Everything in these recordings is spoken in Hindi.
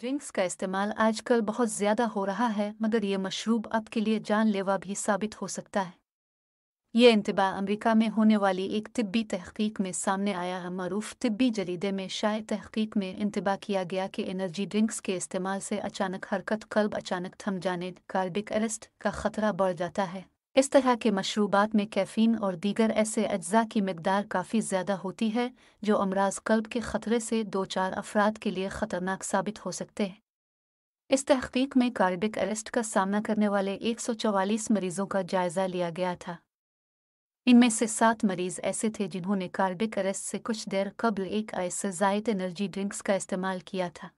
ड्रिंक्स का इस्तेमाल आजकल बहुत ज़्यादा हो रहा है मगर ये मशरूब आपके लिए जानलेवा भी साबित हो सकता है ये इंतबाह अमेरिका में होने वाली एक तिब्बी तहकीक में सामने आया है मरूफ तिब्बी जरीदे में शायद तहकीक में इंतबाह किया गया कि एनर्जी ड्रिंक्स के इस्तेमाल से अचानक हरकत कल्ब अचानक थम जाने कार्बिक अरेस्ट का ख़तरा बढ़ जाता है इस तरह के मशरूबात में कैफ़ीन और दीगर ऐसे अज्जा की मकदार काफ़ी ज़्यादा होती है जो अमराज कल्ब के ख़तरे से दो चार अफराद के लिए ख़तरनाक साबित हो सकते हैं इस तहकीक में कार्बिक अरेस्ट का सामना करने वाले 144 मरीजों का जायजा लिया गया था इनमें से सात मरीज ऐसे थे जिन्होंने कार्बिक अरेस्ट से कुछ देर कबल एक ऐसे जायद एनर्जी ड्रिंक्स का इस्तेमाल किया था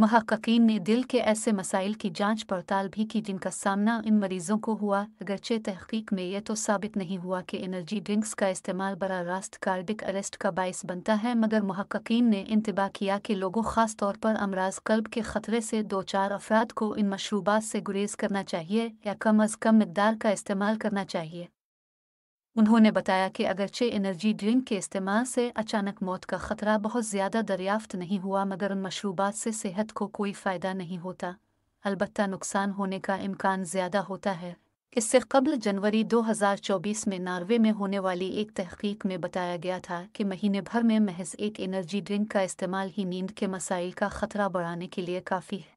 महक्कीन ने दिल के ऐसे मसाइल की जांच पड़ताल भी की जिनका सामना इन मरीजों को हुआ अगरचे तहकीक में यह तो साबित नहीं हुआ कि एनर्जी ड्रिंक्स का इस्तेमाल बरा रास्त कार्डिक अरेस्ट का बायस बनता है मगर महक्कीन ने इंतबाह किया कि लोगों खास तौर पर अमराज कल्ब के खतरे से दो चार अफराद को इन मशरूबात से गुरेज करना चाहिए या कम अज कम मकदार का इस्तेमाल करना चाहिए उन्होंने बताया कि अगरचे एनर्जी ड्रिंक के इस्तेमाल से अचानक मौत का खतरा बहुत ज़्यादा दरियाफ्त नहीं हुआ मगर उन मशरूबात से सेहत को कोई फ़ायदा नहीं होता अलबत् नुकसान होने का इम्कान ज़्यादा होता है इससे कबल जनवरी 2024 में नार्वे में होने वाली एक तहकीक में बताया गया था कि महीने भर में महज एक एनर्जी ड्रिंक का इस्तेमाल ही नींद के मसाइल का खतरा बढ़ाने के लिए काफ़ी है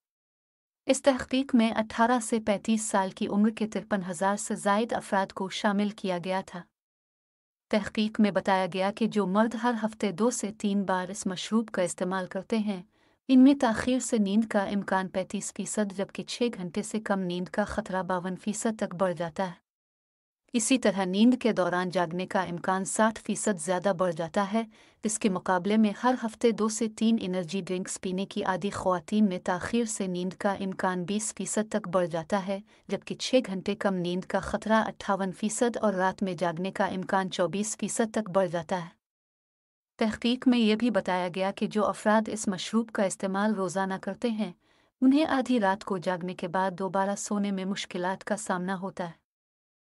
इस तहकीक में 18 से 35 साल की उम्र के तिरपन हज़ार से जायद अफराद को शामिल किया गया था तहकीक में बताया गया कि जो मर्द हर हफ्ते दो से तीन बार इस मशरूब का इस्तेमाल करते हैं इनमें तख़िर से नींद का इम्कान पैंतीस फीसद जबकि छः घंटे से कम नींद का खतरा बावन फीसद तक बढ़ जाता है इसी तरह नींद के दौरान जागने का इम्कान 60 फीसद ज़्यादा बढ़ जाता है इसके मुकाबले में हर हफ्ते दो से तीन एनर्जी ड्रिंक्स पीने की आदि खुवान में तखिर से नींद का इम्कान 20 फीसद तक बढ़ जाता है जबकि छः घंटे कम नींद का खतरा अट्ठावन फीसद और रात में जागने का इम्कान चौबीस फीसद तक बढ़ जाता है तहकीक में यह भी बताया गया कि जो अफराद इस मशरूब का इस्तेमाल रोज़ाना करते हैं उन्हें आधी रात को जागने के बाद दोबारा सोने में मुश्किल का सामना होता है